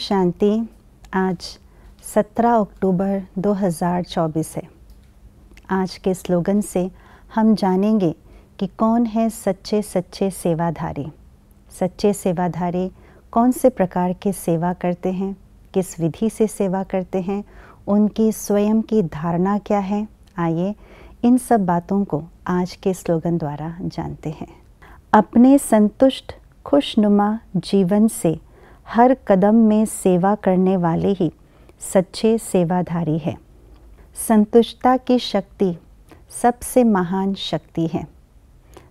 शांति आज 17 अक्टूबर 2024 है आज के स्लोगन से हम जानेंगे कि कौन है सच्चे सच्चे सेवाधारी सच्चे सेवाधारी कौन से प्रकार के सेवा करते हैं किस विधि से सेवा करते हैं उनकी स्वयं की धारणा क्या है आइए इन सब बातों को आज के स्लोगन द्वारा जानते हैं अपने संतुष्ट खुशनुमा जीवन से हर कदम में सेवा करने वाले ही सच्चे सेवाधारी हैं संतुष्टता की शक्ति सबसे महान शक्ति है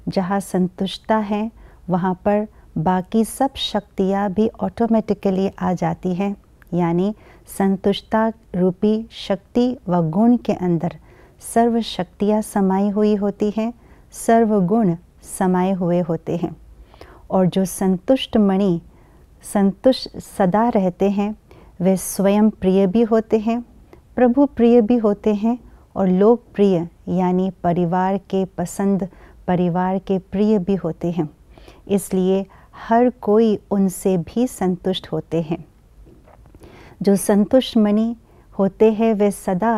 जहाँ संतुष्टता है वहाँ पर बाकी सब शक्तियाँ भी ऑटोमेटिकली आ जाती हैं यानी संतुष्टता रूपी शक्ति व गुण के अंदर सर्व शक्तियाँ समाई हुई होती हैं सर्व गुण समाये हुए होते हैं और जो संतुष्ट मणि संतुष्ट सदा रहते हैं वे स्वयं प्रिय भी होते हैं प्रभु प्रिय भी होते हैं और लोग प्रिय यानी परिवार के पसंद परिवार के प्रिय भी होते हैं इसलिए हर कोई उनसे भी संतुष्ट होते हैं जो संतुष्ट मनी होते हैं वे सदा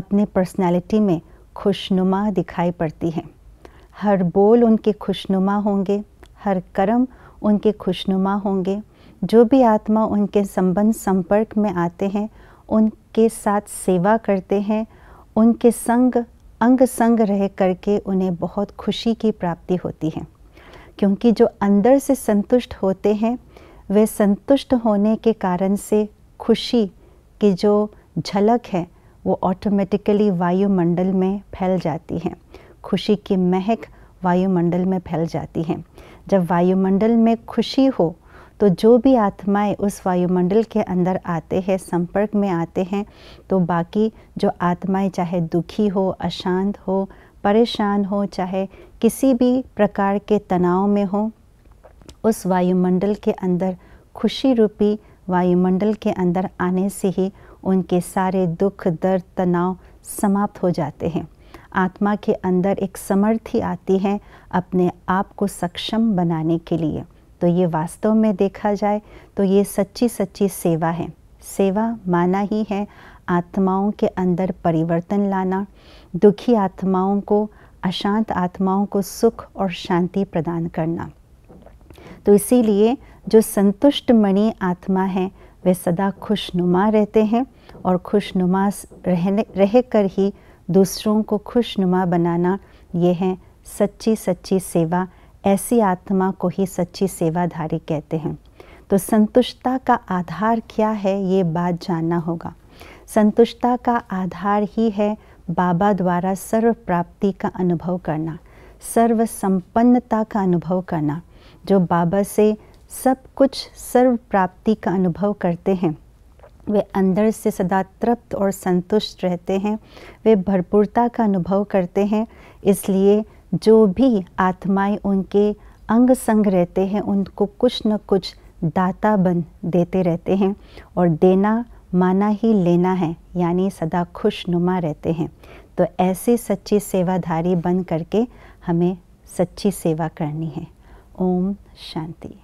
अपने पर्सनालिटी में खुशनुमा दिखाई पड़ती हैं हर बोल उनके खुशनुमा होंगे हर कर्म उनके खुशनुमा होंगे जो भी आत्मा उनके संबंध संपर्क में आते हैं उनके साथ सेवा करते हैं उनके संग अंग संग रह करके उन्हें बहुत खुशी की प्राप्ति होती है क्योंकि जो अंदर से संतुष्ट होते हैं वे संतुष्ट होने के कारण से खुशी की जो झलक है वो ऑटोमेटिकली वायुमंडल में फैल जाती है खुशी की महक वायुमंडल में फैल जाती है जब वायुमंडल में खुशी हो तो जो भी आत्माएं उस वायुमंडल के अंदर आते हैं संपर्क में आते हैं तो बाकी जो आत्माएं चाहे दुखी हो अशांत हो परेशान हो चाहे किसी भी प्रकार के तनाव में हो उस वायुमंडल के अंदर खुशी रूपी वायुमंडल के अंदर आने से ही उनके सारे दुख दर्द तनाव समाप्त हो जाते हैं आत्मा के अंदर एक समर्थी आती है अपने आप को सक्षम बनाने के लिए तो ये वास्तव में देखा जाए तो ये सच्ची सच्ची सेवा है सेवा माना ही है आत्माओं के अंदर परिवर्तन लाना दुखी आत्माओं को अशांत आत्माओं को सुख और शांति प्रदान करना तो इसीलिए जो संतुष्ट मणि आत्मा है वे सदा खुशनुमा रहते हैं और खुशनुमा रहने रह कर ही दूसरों को खुशनुमा बनाना यह है सच्ची सच्ची सेवा ऐसी आत्मा को ही सच्ची सेवाधारी कहते हैं तो संतुष्टता का आधार क्या है ये बात जानना होगा संतुष्टता का आधार ही है बाबा द्वारा सर्व प्राप्ति का अनुभव करना सर्व संपन्नता का अनुभव करना जो बाबा से सब कुछ सर्व प्राप्ति का अनुभव करते हैं वे अंदर से सदा तृप्त और संतुष्ट रहते हैं वे भरपूरता का अनुभव करते हैं इसलिए जो भी आत्माएं उनके अंग संग रहते हैं उनको कुछ न कुछ दाता बन देते रहते हैं और देना माना ही लेना है यानी सदा खुशनुमा रहते हैं तो ऐसे सच्चे सेवाधारी बन करके हमें सच्ची सेवा करनी है ओम शांति